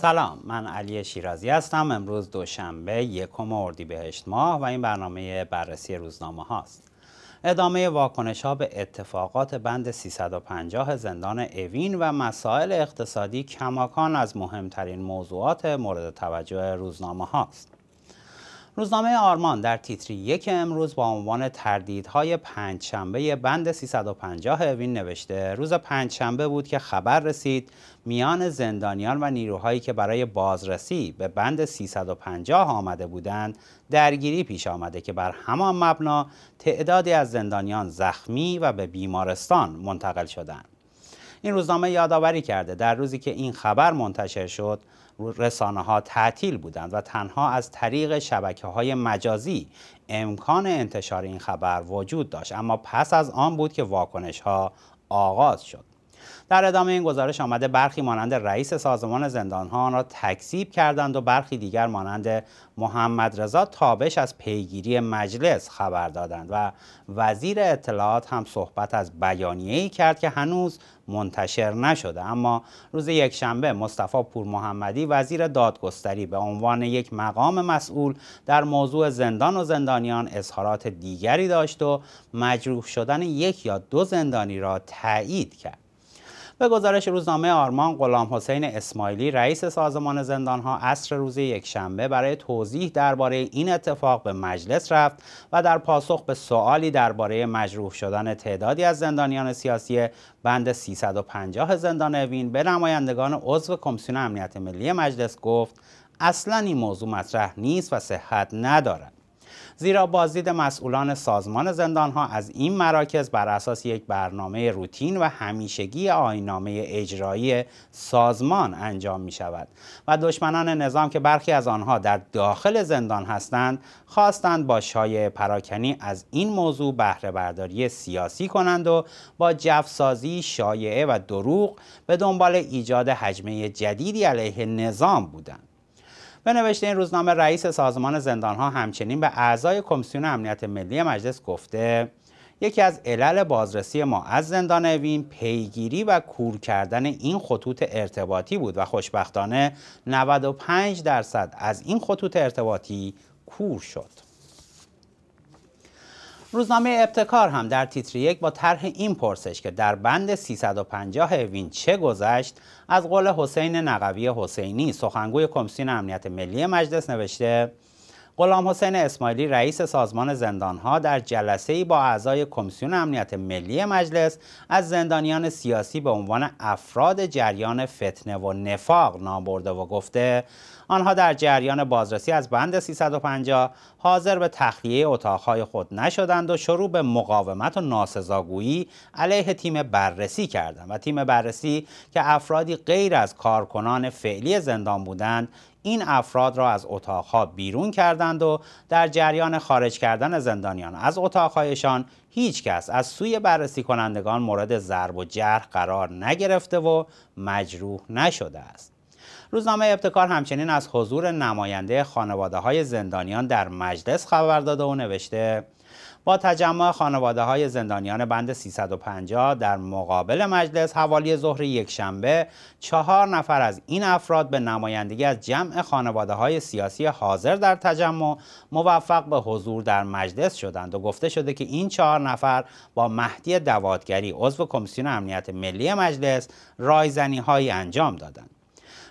سلام من علی شیرازی هستم امروز دوشنبه یکم اردیبهشت ماه و این برنامه بررسی روزنامه هاست ادامه واکنش ها به اتفاقات بند 350 زندان اوین و مسائل اقتصادی کماکان از مهمترین موضوعات مورد توجه روزنامه هاست روزنامه آرمان در تیتری یک امروز با عنوان تردیدهای پنجشنبه بند 350 اوین نوشته روز پنجشنبه بود که خبر رسید میان زندانیان و نیروهایی که برای بازرسی به بند 350 آمده بودند درگیری پیش آمده که بر همان مبنا تعدادی از زندانیان زخمی و به بیمارستان منتقل شدند این روزنامه یادآوری کرده در روزی که این خبر منتشر شد رسانه ها تعطیل بودند و تنها از طریق شبکه های مجازی امکان انتشار این خبر وجود داشت اما پس از آن بود که واکنش ها آغاز شد در ادامه این گزارش آمده برخی مانند رئیس سازمان زندان زندانها را تکذیب کردند و برخی دیگر مانند محمد رضا تابش از پیگیری مجلس خبر دادند و وزیر اطلاعات هم صحبت از ای کرد که هنوز منتشر نشده اما روز یکشنبه مصطفی پور محمدی وزیر دادگستری به عنوان یک مقام مسئول در موضوع زندان و زندانیان اظهارات دیگری داشت و مجروح شدن یک یا دو زندانی را تایید کرد به گزارش روزنامه آرمان غلام حسین اسماعیلی رئیس سازمان زندانها عصر روز یکشنبه برای توضیح درباره این اتفاق به مجلس رفت و در پاسخ به سوالی درباره مجروح شدن تعدادی از زندانیان سیاسی بند 350 زندان اوین به نمایندگان عضو کمیسیون امنیت ملی مجلس گفت اصلا این موضوع مطرح نیست و صحت ندارد زیرا بازدید مسئولان سازمان زندانها از این مراکز بر اساس یک برنامه روتین و همیشگی آینامه اجرایی سازمان انجام می شود و دشمنان نظام که برخی از آنها در داخل زندان هستند خواستند با شایع پراکنی از این موضوع بهره برداری سیاسی کنند و با جفسازی شایعه و دروغ به دنبال ایجاد حجمه جدیدی علیه نظام بودند به نوشته این روزنامه رئیس سازمان زندانها همچنین به اعضای کمیسیون امنیت ملی مجلس گفته یکی از علل بازرسی ما از زندان اوین پیگیری و کور کردن این خطوط ارتباطی بود و خوشبختانه 95 درصد از این خطوط ارتباطی کور شد. روزنامه ابتکار هم در تیتر یک با طرح این پرسش که در بند 350 اوین چه گذشت از قول حسین نقوی حسینی سخنگوی کمیسیون امنیت ملی مجلس نوشته غلام حسین اسماعیلی رئیس سازمان زندانها در جلسه با اعضای کمیسیون امنیت ملی مجلس از زندانیان سیاسی به عنوان افراد جریان فتنه و نفاق نام برده و گفته آنها در جریان بازرسی از بند 350 حاضر به تخلیه اتاقهای خود نشدند و شروع به مقاومت و ناسزاگویی علیه تیم بررسی کردند و تیم بررسی که افرادی غیر از کارکنان فعلی زندان بودند این افراد را از اتاقها بیرون کردند و در جریان خارج کردن زندانیان از اتاقهایشان هیچ کس از سوی بررسی کنندگان مورد ضرب و جرح قرار نگرفته و مجروح نشده است. روزنامه ابتکار همچنین از حضور نماینده خانواده های زندانیان در مجلس خبر داده و نوشته با تجمع خانواده های زندانیان بند 350 در مقابل مجلس حوالی ظهر شنبه چهار نفر از این افراد به نمایندگی از جمع خانواده های سیاسی حاضر در تجمع موفق به حضور در مجلس شدند و گفته شده که این چهار نفر با مهدی دوادگری عضو کمیسیون امنیت ملی مجلس رایزنی هایی انجام دادند.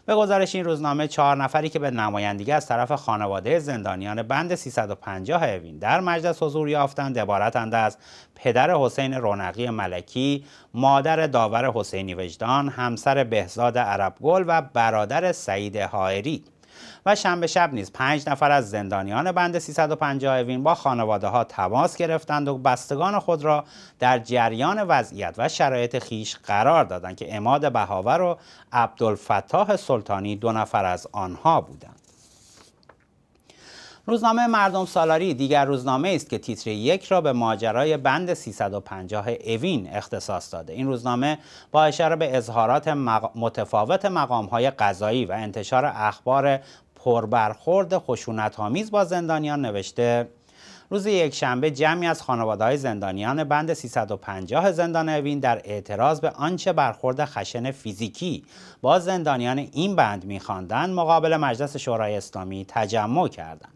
به گزارش این روزنامه چهار نفری که به نمایندگی از طرف خانواده زندانیان بند 350 اوین در مجلس حضور یافتند عبارتند از پدر حسین رونقی ملکی، مادر داور حسینی وجدان، همسر بهزاد عربگل و برادر سعید حائری و شنبه شب نیز پنج نفر از زندانیان بند 350 اوین با خانواده ها تماس گرفتند و بستگان خود را در جریان وضعیت و شرایط خیش قرار دادند که اماد بهاور و عبدالفتاح سلطانی دو نفر از آنها بودند روزنامه مردم سالاری دیگر روزنامه است که تیتر یک را به ماجرای بند 350 اوین اختصاص داده این روزنامه با اشاره به اظهارات مق... متفاوت های قضایی و انتشار اخبار پربرخورد خشونت با زندانیان نوشته روز یک شنبه جمعی از خانواده های زندانیان بند 350 زندان اوین در اعتراض به آنچه برخورد خشن فیزیکی با زندانیان این بند میخواندند مقابل مجلس شورای اسلامی تجمع کردند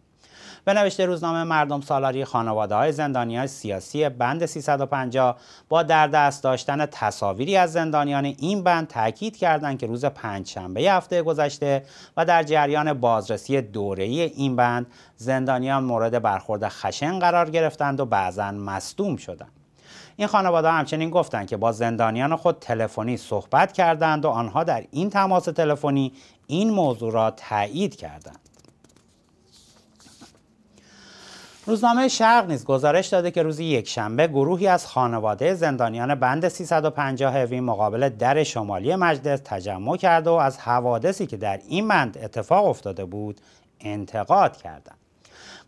به نوشته روزنامه مردم سالاری خانواده های زندانی های سیاسی بند 350 با در دست داشتن تصاویری از زندانیان این بند تاکید کردند که روز شنبه هفته گذشته و در جریان بازرسی ای این بند زندانیان مورد برخورد خشن قرار گرفتند و بعضا مصدوم شدند این خانواده همچنین گفتند که با زندانیان خود تلفنی صحبت کردند و آنها در این تماس تلفنی این موضوع را تایید کردند روزنامه شرق نیز گزارش داده که روز یکشنبه گروهی از خانواده زندانیان بند 350 هوی مقابل در شمالی مجلس تجمع کرده و از حوادثی که در این بند اتفاق افتاده بود انتقاد کردند.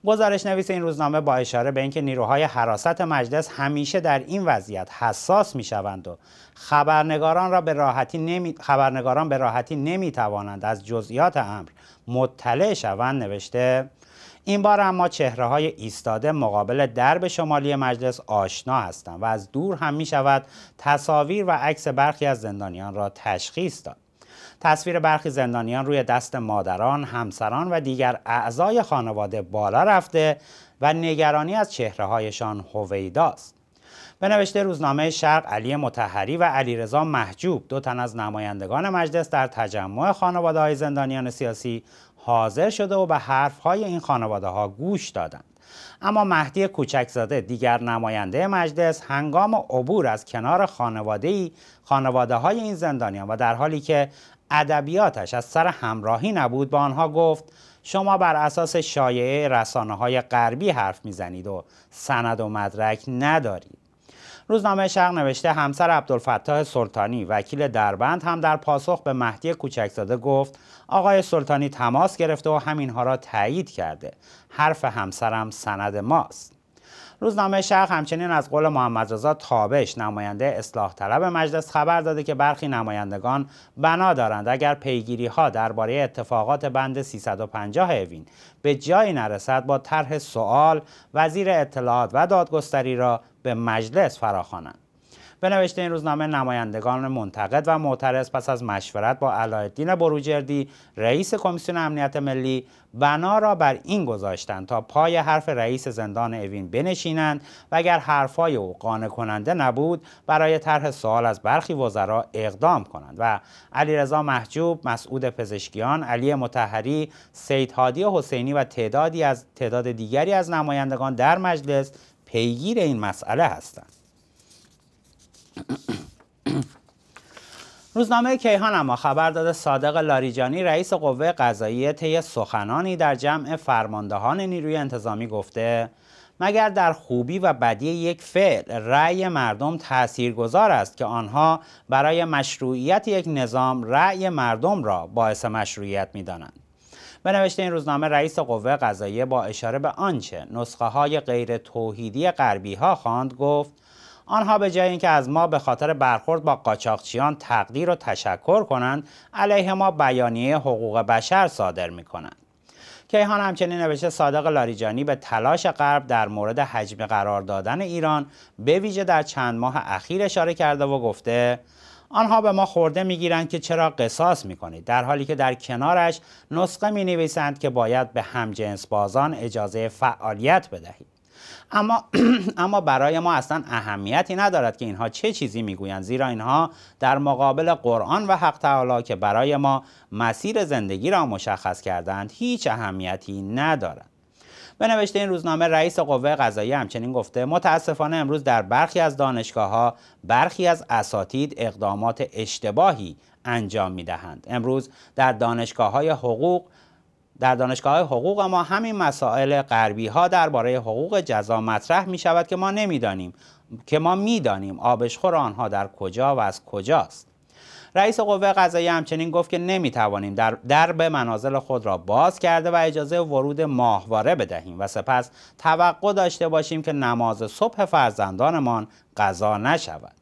گزارش نویس این روزنامه با اشاره به اینکه نیروهای حراست مجلس همیشه در این وضعیت حساس شوند و خبرنگاران را به راحتی نمی... خبرنگاران به راحتی نمی توانند از جزئیات امر مطلع شوند نوشته این بار اما چهره های ایستاده مقابل درب شمالی مجلس آشنا هستند و از دور هم می شود تصاویر و عکس برخی از زندانیان را تشخیص داد. تصویر برخی زندانیان روی دست مادران، همسران و دیگر اعضای خانواده بالا رفته و نگرانی از چهره هایشان هویداست. به نوشته روزنامه شرق علی متحری و رضا محجوب دو تن از نمایندگان مجلس در تجمع خانواده های زندانیان سیاسی حاضر شده و به های این خانواده ها گوش دادند اما مهدی کوچکزاده دیگر نماینده مجلس هنگام عبور از کنار خانواده ای خانواده های این زندانیان و در حالی که ادبیاتش از سر همراهی نبود به آنها گفت شما بر اساس شایعه رسانه های غربی حرف میزنید و سند و مدرک ندارید روزنامه شرق نوشته همسر عبدالفتاح سلطانی وکیل دربند هم در پاسخ به مهدی کوچکزاده گفت آقای سلطانی تماس گرفته و همینها را تایید کرده حرف همسرم سند ماست روزنامه شرق همچنین از قول محمد رضا تابش نماینده اصلاح طلب مجلس خبر داده که برخی نمایندگان بنا دارند اگر پیگیری ها درباره اتفاقات بند 350 اوین به جایی نرسد با طرح سوال وزیر اطلاعات و دادگستری را به مجلس فراخوانند به نوشته این روزنامه نمایندگان منتقد و معترض پس از مشورت با علایالدین بروجردی رئیس کمیسیون امنیت ملی بنا را بر این گذاشتند تا پای حرف رئیس زندان اوین بنشینند و اگر حرفهای او قانع کننده نبود برای طرح سوال از برخی وزرا اقدام کنند و علیرضا محجوب مسعود پزشکیان علی متحری سید هادی حسینی و تعدادی از تعداد دیگری از نمایندگان در مجلس پیگیر این مسئله هستند روزنامه کیهان اما خبر داده صادق لاریجانی رئیس قوه قضایی طی سخنانی در جمع فرماندهان نیروی انتظامی گفته مگر در خوبی و بدی یک فعل رأی مردم تاثیرگذار است که آنها برای مشروعیت یک نظام رأی مردم را باعث مشروعیت میدانند. به نوشته این روزنامه رئیس قوه قضایی با اشاره به آنچه نسخه های غیر توحیدی غربی ها خواند گفت آنها به جای اینکه از ما به خاطر برخورد با قاچاقچیان تقدیر و تشکر کنند علیه ما بیانیه حقوق بشر صادر می کنند. کیهان همچنین نوشته صادق لاریجانی به تلاش غرب در مورد حجم قرار دادن ایران به ویژه در چند ماه اخیر اشاره کرده و گفته آنها به ما خورده میگیرند که چرا قصاص کنید در حالی که در کنارش نسخه می نویسند که باید به همجنس بازان اجازه فعالیت بدهید اما اما برای ما اصلا اهمیتی ندارد که اینها چه چیزی میگویند زیرا اینها در مقابل قرآن و حق تعالی که برای ما مسیر زندگی را مشخص کردند هیچ اهمیتی ندارد به نوشته این روزنامه رئیس قوه قضایی همچنین گفته متاسفانه امروز در برخی از دانشگاه ها برخی از اساتید اقدامات اشتباهی انجام می دهند. امروز در دانشگاه های حقوق در دانشگاه حقوق ما همین مسائل غربی ها درباره حقوق جزا مطرح می شود که ما نمیدانیم که ما میدانیم آبشخور آنها در کجا و از کجاست رئیس قوه قضاییه همچنین گفت که توانیم در درب منازل خود را باز کرده و اجازه ورود ماهواره بدهیم و سپس توقع داشته باشیم که نماز صبح فرزندانمان قضا نشود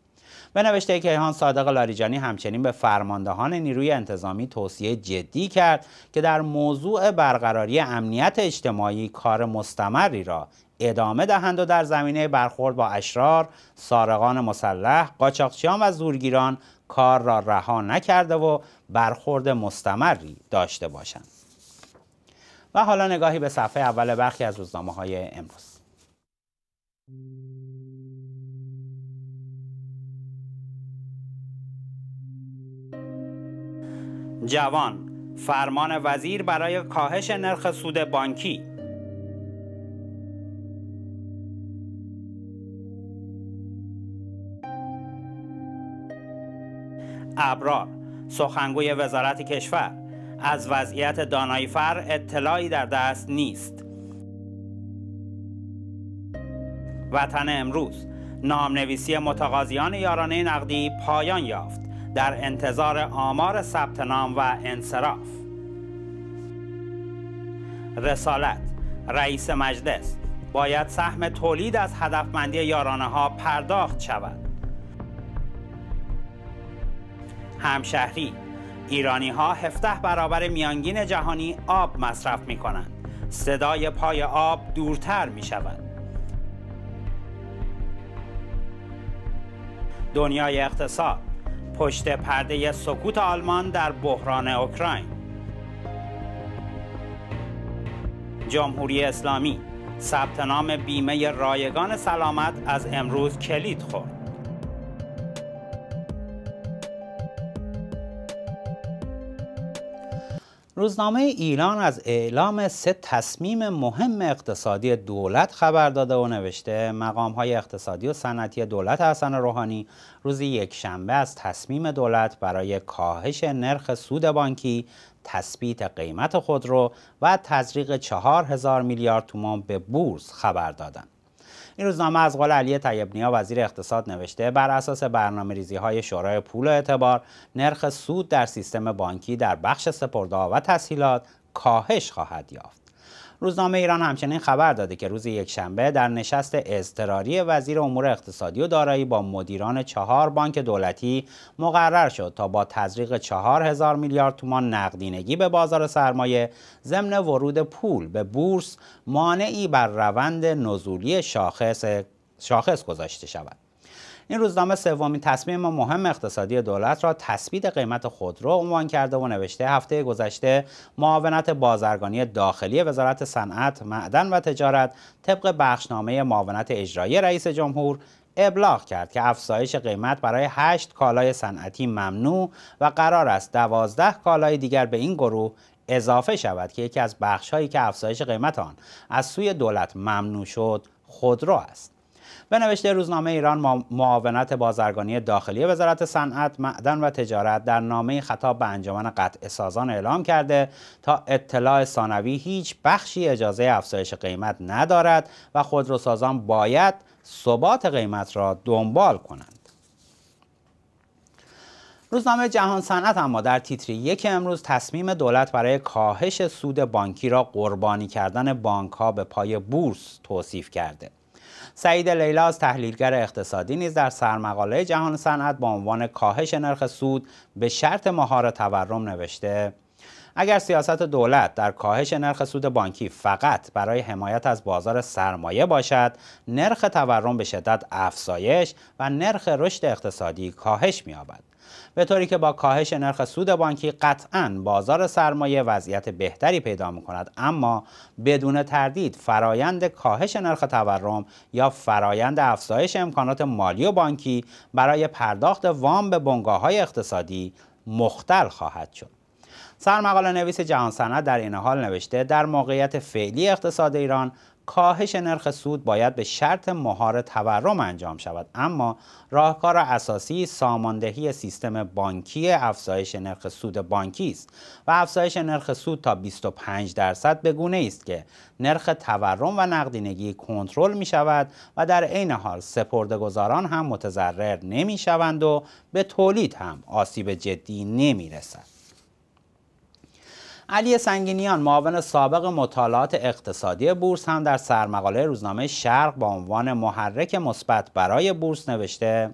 به نوشته کیهان صادق لاریجانی همچنین به فرماندهان نیروی انتظامی توصیه جدی کرد که در موضوع برقراری امنیت اجتماعی کار مستمری را ادامه دهند و در زمینه برخورد با اشرار، سارقان مسلح، قاچاقچیان و زورگیران کار را رها نکرده و برخورد مستمری داشته باشند. و حالا نگاهی به صفحه اول برخی از روزنامه های امروز. جوان فرمان وزیر برای کاهش نرخ سود بانکی ابرار سخنگوی وزارت کشور از وضعیت دانایی فر اطلاعی در دست نیست وطن امروز نامنویسی متقاضیان یارانه نقدی پایان یافت در انتظار آمار ثبت نام و انصراف رسالت رئیس مجلس باید سهم تولید از هدفمندی یارانه ها پرداخت شود همشهری ایرانی ها 17 برابر میانگین جهانی آب مصرف می کنند صدای پای آب دورتر می شود دنیای اقتصاد پشت پرده سکوت آلمان در بحران اوکراین جمهوری اسلامی ثبت نام بیمه رایگان سلامت از امروز کلید خورد روزنامه ایران از اعلام سه تصمیم مهم اقتصادی دولت خبر داده و نوشته مقام های اقتصادی و صنعتی دولت حسن روحانی روز یک شنبه از تصمیم دولت برای کاهش نرخ سود بانکی تثبیت قیمت خودرو و تزریق چهار هزار میلیارد تومان به بورس خبر دادند. این روزنامه از قول علی طیبنیا وزیر اقتصاد نوشته بر اساس برنامه ریزی های شورای پول و اعتبار نرخ سود در سیستم بانکی در بخش سپرده و تسهیلات کاهش خواهد یافت روزنامه ایران همچنین خبر داده که روز یکشنبه در نشست اضطراری وزیر امور اقتصادی و دارایی با مدیران چهار بانک دولتی مقرر شد تا با تزریق چهار هزار میلیارد تومان نقدینگی به بازار سرمایه ضمن ورود پول به بورس مانعی بر روند نزولی شاخص شاخص گذاشته شود. این روزنامه سومین تصمیم مهم اقتصادی دولت را تثبیت قیمت خودرو عنوان کرده و نوشته هفته گذشته معاونت بازرگانی داخلی وزارت صنعت، معدن و تجارت طبق بخشنامه معاونت اجرایی رئیس جمهور ابلاغ کرد که افزایش قیمت برای 8 کالای صنعتی ممنوع و قرار است 12 کالای دیگر به این گروه اضافه شود که یکی از بخشهایی که افزایش قیمت آن از سوی دولت ممنوع شد خودرو است. به نوشته روزنامه ایران معاونت بازرگانی داخلی وزارت صنعت معدن و تجارت در نامه خطاب به انجمن قطع سازان اعلام کرده تا اطلاع ثانوی هیچ بخشی اجازه افزایش قیمت ندارد و خودروسازان باید ثبات قیمت را دنبال کنند روزنامه جهان صنعت اما در تیتر یک امروز تصمیم دولت برای کاهش سود بانکی را قربانی کردن بانک ها به پای بورس توصیف کرده سعید لیلاز تحلیلگر اقتصادی نیز در سرمقاله جهان صنعت با عنوان کاهش نرخ سود به شرط مهار تورم نوشته اگر سیاست دولت در کاهش نرخ سود بانکی فقط برای حمایت از بازار سرمایه باشد نرخ تورم به شدت افزایش و نرخ رشد اقتصادی کاهش می‌یابد به طوری که با کاهش نرخ سود بانکی قطعا بازار سرمایه وضعیت بهتری پیدا میکند اما بدون تردید فرایند کاهش نرخ تورم یا فرایند افزایش امکانات مالی و بانکی برای پرداخت وام به بنگاه های اقتصادی مختل خواهد شد. سرمقاله نویس جهان سند در این حال نوشته در موقعیت فعلی اقتصاد ایران کاهش نرخ سود باید به شرط مهار تورم انجام شود اما راهکار اساسی ساماندهی سیستم بانکی افزایش نرخ سود بانکی است و افزایش نرخ سود تا 25 درصد به گونه است که نرخ تورم و نقدینگی کنترل می شود و در عین حال گذاران هم متضرر نمی شوند و به تولید هم آسیب جدی نمی رسد علی سنگینیان معاون سابق مطالعات اقتصادی بورس هم در سرمقاله روزنامه شرق با عنوان محرک مثبت برای بورس نوشته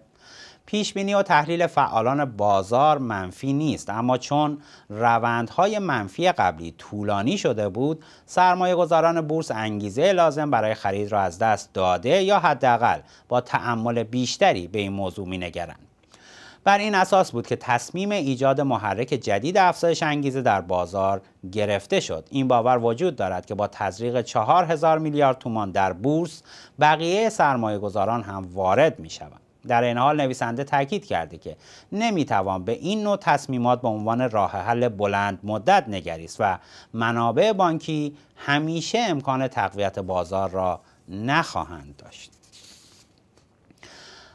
پیش بینی و تحلیل فعالان بازار منفی نیست اما چون روندهای منفی قبلی طولانی شده بود سرمایه گذاران بورس انگیزه لازم برای خرید را از دست داده یا حداقل با تعمل بیشتری به این موضوع می نگرند. بر این اساس بود که تصمیم ایجاد محرک جدید افزایش انگیزه در بازار گرفته شد این باور وجود دارد که با تزریق 4000 میلیارد تومان در بورس بقیه سرمایه گذاران هم وارد می شوند در این حال نویسنده تاکید کرده که توان به این نوع تصمیمات به عنوان راه حل بلند مدت نگریست و منابع بانکی همیشه امکان تقویت بازار را نخواهند داشت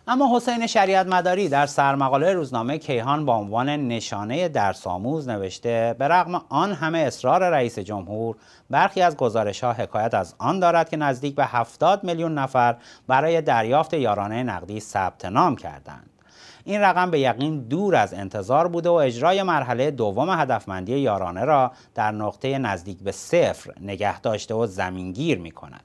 اما حسین شریعت مداری در سرمقاله روزنامه کیهان با عنوان نشانه ساموز نوشته به رغم آن همه اصرار رئیس جمهور برخی از گزارش ها حکایت از آن دارد که نزدیک به 70 میلیون نفر برای دریافت یارانه نقدی ثبت نام کردند این رقم به یقین دور از انتظار بوده و اجرای مرحله دوم هدفمندی یارانه را در نقطه نزدیک به صفر نگه داشته و زمینگیر می کند.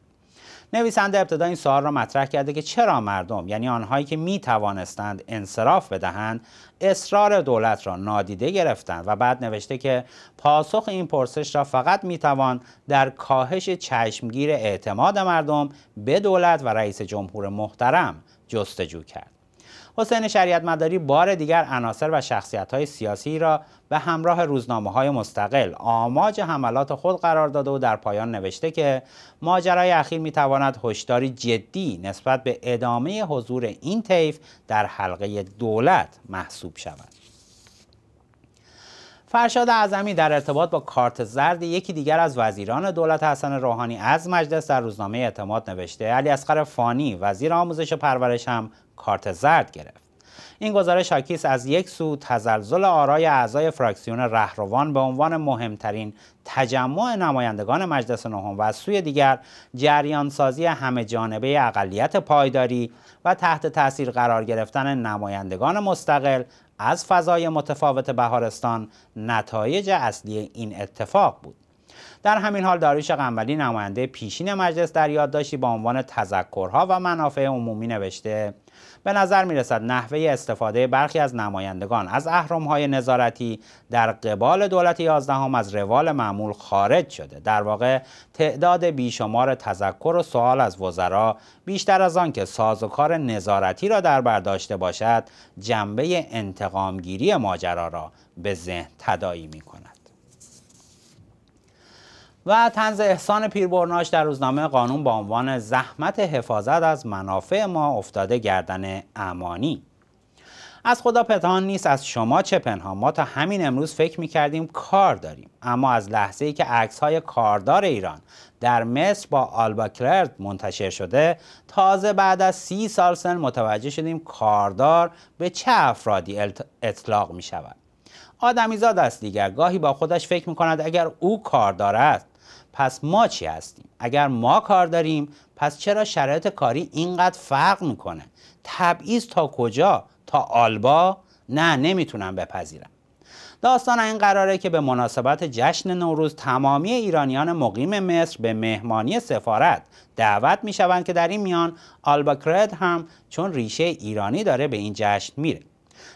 نویسنده ابتدا این سوال را مطرح کرده که چرا مردم یعنی آنهایی که می توانستند انصراف بدهند اصرار دولت را نادیده گرفتند و بعد نوشته که پاسخ این پرسش را فقط می توان در کاهش چشمگیر اعتماد مردم به دولت و رئیس جمهور محترم جستجو کرد حسین شریعت مداری بار دیگر عناصر و شخصیت های سیاسی را به همراه روزنامه های مستقل آماج حملات خود قرار داده و در پایان نوشته که ماجرای اخیر می تواند هشداری جدی نسبت به ادامه حضور این طیف در حلقه دولت محسوب شود. فرشاد اعظمی در ارتباط با کارت زرد یکی دیگر از وزیران دولت حسن روحانی از مجلس در روزنامه اعتماد نوشته علی اصغر فانی وزیر آموزش و پرورش هم کارت زرد گرفت این گزارش شاکیس از یک سو تزلزل آرای اعضای فراکسیون رهروان به عنوان مهمترین تجمع نمایندگان مجلس نهم و از سوی دیگر جریان سازی همه جانبه اقلیت پایداری و تحت تاثیر قرار گرفتن نمایندگان مستقل از فضای متفاوت بهارستان نتایج اصلی این اتفاق بود در همین حال داریوش قنبلی نماینده پیشین مجلس در یادداشتی با عنوان تذکرها و منافع عمومی نوشته به نظر می رسد نحوه استفاده برخی از نمایندگان از های نظارتی در قبال دولت یازدهم از روال معمول خارج شده در واقع تعداد بیشمار تذکر و سوال از وزرا بیشتر از آن که سازوکار نظارتی را در برداشته باشد جنبه انتقامگیری ماجرا را به ذهن تدایی می کند و تنز احسان پیربرناش در روزنامه قانون با عنوان زحمت حفاظت از منافع ما افتاده گردن امانی از خدا پتان نیست از شما چه پنهان ما تا همین امروز فکر میکردیم کار داریم اما از لحظه ای که عکس های کاردار ایران در مصر با کلرد منتشر شده تازه بعد از سی سال سن متوجه شدیم کاردار به چه افرادی اطلاق می شود آدمیزاد است دیگر گاهی با خودش فکر می کند اگر او کاردار است پس ما چی هستیم اگر ما کار داریم پس چرا شرایط کاری اینقدر فرق میکنه تبعیض تا کجا تا آلبا نه نمیتونم بپذیرم داستان این قراره که به مناسبت جشن نوروز تمامی ایرانیان مقیم مصر به مهمانی سفارت دعوت میشوند که در این میان کرد هم چون ریشه ایرانی داره به این جشن میره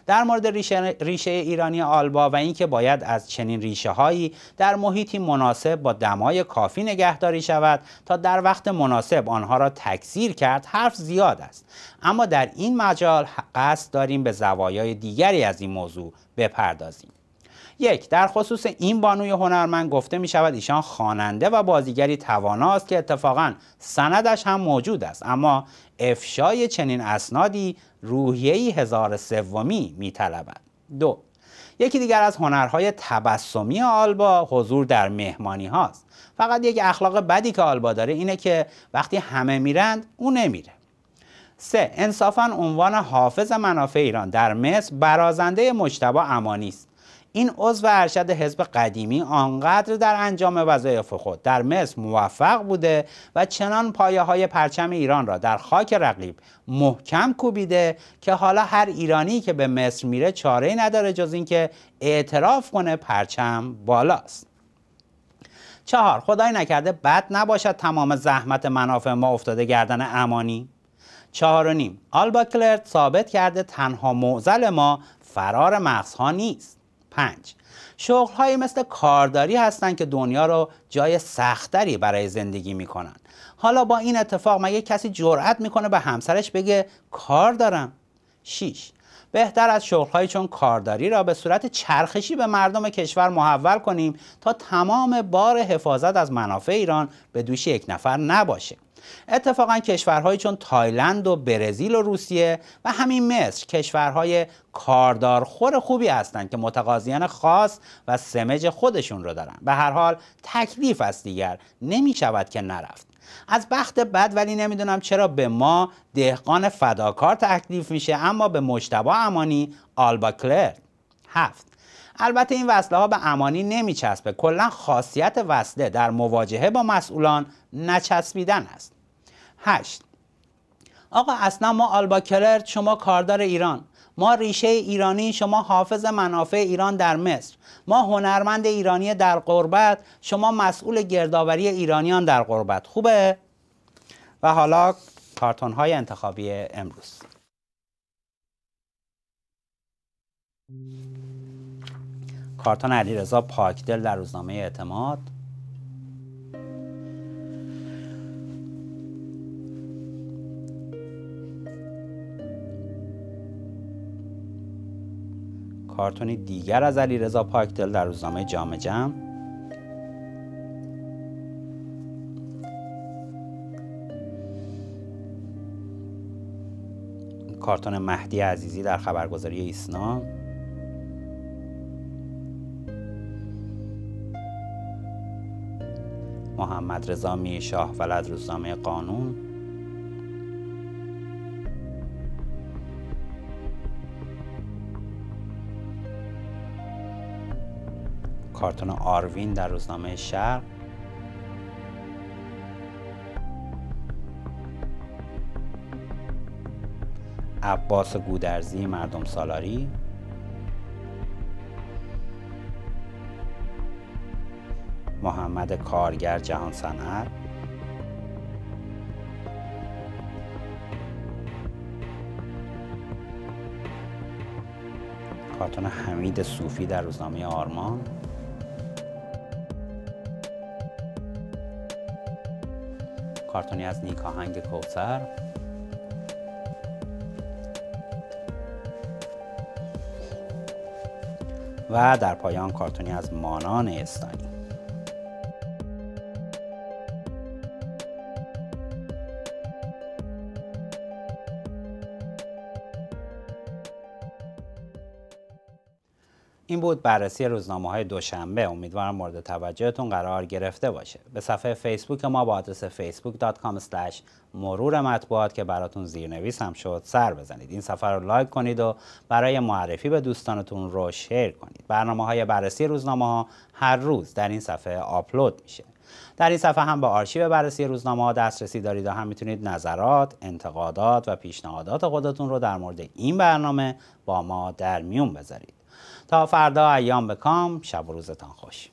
در مورد ریشه, ریشه ایرانی آلبا و اینکه باید از چنین ریشه هایی در محیطی مناسب با دمای کافی نگهداری شود تا در وقت مناسب آنها را تکثیر کرد حرف زیاد است اما در این مجال قصد داریم به زوایای دیگری از این موضوع بپردازیم یک در خصوص این بانوی هنرمند گفته می شود ایشان خواننده و بازیگری تواناست که اتفاقا سندش هم موجود است اما افشای چنین اسنادی روحیه‌ای هزار سومی میطلبد دو یکی دیگر از هنرهای تبسمی آلبا حضور در مهمانی هاست فقط یک اخلاق بدی که آلبا داره اینه که وقتی همه میرند او نمیره سه انصافا عنوان حافظ منافع ایران در مصر برازنده مجتبا امانی است این عضو ارشد حزب قدیمی آنقدر در انجام وظایف خود در مصر موفق بوده و چنان پایه های پرچم ایران را در خاک رقیب محکم کوبیده که حالا هر ایرانی که به مصر میره چاره نداره جز اینکه اعتراف کنه پرچم بالاست چهار خدای نکرده بد نباشد تمام زحمت منافع ما افتاده گردن امانی چهار و نیم آلبا ثابت کرده تنها معزل ما فرار مغزها نیست پنج شغل هایی مثل کارداری هستند که دنیا رو جای سختری برای زندگی میکنن حالا با این اتفاق مگه کسی جرأت میکنه به همسرش بگه کار دارم 6 بهتر از شغلهایی چون کارداری را به صورت چرخشی به مردم کشور محول کنیم تا تمام بار حفاظت از منافع ایران به دوش یک نفر نباشه اتفاقا کشورهایی چون تایلند و برزیل و روسیه و همین مصر کشورهای کاردارخور خوبی هستند که متقاضیان خاص و سمج خودشون رو دارن به هر حال تکلیف است دیگر نمی شود که نرفت از بخت بد ولی نمیدونم چرا به ما دهقان فداکار تکلیف میشه اما به مشتبا امانی آلبا کلر هفت البته این وصله ها به امانی نمیچسبه کلا خاصیت وصله در مواجهه با مسئولان نچسبیدن است هشت آقا اصلا ما آلبا کلر شما کاردار ایران ما ریشه ایرانی شما حافظ منافع ایران در مصر ما هنرمند ایرانی در قربت شما مسئول گردآوری ایرانیان در قربت خوبه و حالا کارتون های انتخابی امروز کارتون علیرضا پاکدل در روزنامه اعتماد کارتونی دیگر از رضا پاکدل در روزنامه جام جم کارتون مهدی عزیزی در خبرگزاری ایسنا محمد رضا میشاه ولد روزنامه قانون کارتون آروین در روزنامه شرق عباس گودرزی مردم سالاری محمد کارگر جهان صنعت کارتون حمید صوفی در روزنامه آرمان کارتونی از نیکاهنگ کوسر و در پایان کارتونی از مانان استانی این بود بررسی روزنامه های دوشنبه امیدوارم مورد توجهتون قرار گرفته باشه به صفحه فیسبوک ما با آدرس facebook.com مرور مطبوعات که براتون زیرنویس هم شد سر بزنید این صفحه رو لایک کنید و برای معرفی به دوستانتون رو شیر کنید برنامه های بررسی روزنامه ها هر روز در این صفحه آپلود میشه در این صفحه هم به آرشیو بررسی روزنامه ها دسترسی دارید و هم میتونید نظرات، انتقادات و پیشنهادات خودتون رو در مورد این برنامه با ما در میون بذارید. تا فردا ایام کام شب و روزتان خوش